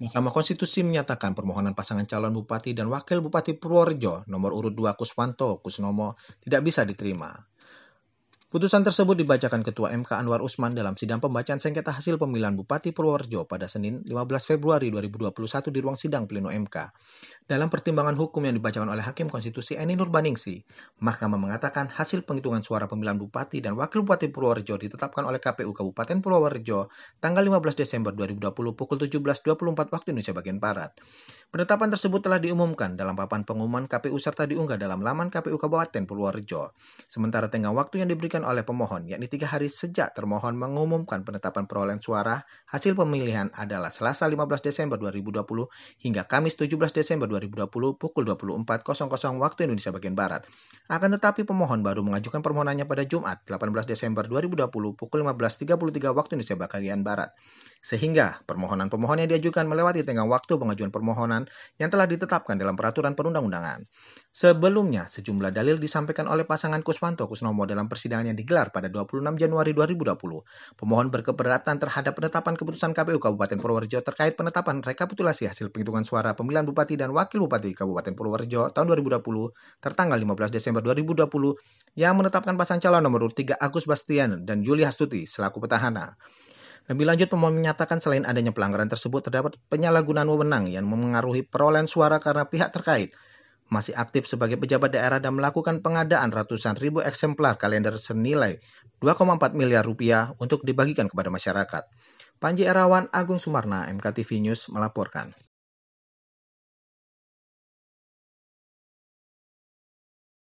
Mahkamah Konstitusi menyatakan permohonan pasangan calon Bupati dan Wakil Bupati Purworejo nomor urut 2 Kuswanto Kusnomo tidak bisa diterima. Putusan tersebut dibacakan Ketua MK Anwar Usman dalam sidang pembacaan sengketa hasil pemilihan Bupati Purworejo pada Senin 15 Februari 2021 di ruang sidang Pleno MK. Dalam pertimbangan hukum yang dibacakan oleh Hakim Konstitusi Eni Nurbaningsi, Mahkamah mengatakan hasil penghitungan suara pemilihan Bupati dan Wakil Bupati Purworejo ditetapkan oleh KPU Kabupaten Purworejo tanggal 15 Desember 2020 pukul 17.24 waktu Indonesia bagian Barat. Penetapan tersebut telah diumumkan dalam papan pengumuman KPU serta diunggah dalam laman KPU Kabupaten Purworejo. Sementara tenggang waktu yang diberikan diajukan oleh pemohon, yakni tiga hari sejak termohon mengumumkan penetapan perolehan suara hasil pemilihan adalah Selasa 15 Desember 2020 hingga Kamis 17 Desember 2020 pukul 24.00 waktu Indonesia bagian Barat. Akan tetapi pemohon baru mengajukan permohonannya pada Jumat 18 Desember 2020 pukul 15.33 waktu Indonesia bagian Barat. Sehingga permohonan pemohon yang diajukan melewati tenggang waktu pengajuan permohonan yang telah ditetapkan dalam peraturan perundang-undangan. Sebelumnya, sejumlah dalil disampaikan oleh pasangan Kuswanto Kusnomo dalam persidangan yang digelar pada 26 Januari 2020. Pemohon berkeberatan terhadap penetapan keputusan KPU Kabupaten Purworejo terkait penetapan rekapitulasi hasil penghitungan suara pemilihan Bupati dan Wakil Bupati Kabupaten Purworejo tahun 2020 tertanggal 15 Desember 2020 yang menetapkan pasangan calon nomor 3 Agus Bastian dan Yuli Hastuti selaku petahana. Lebih lanjut, pemohon menyatakan selain adanya pelanggaran tersebut, terdapat penyalahgunaan wewenang yang memengaruhi perolehan suara karena pihak terkait – masih aktif sebagai pejabat daerah dan melakukan pengadaan ratusan ribu eksemplar kalender senilai 2,4 miliar rupiah untuk dibagikan kepada masyarakat. Panji Erawan, Agung Sumarna, MKTV News melaporkan.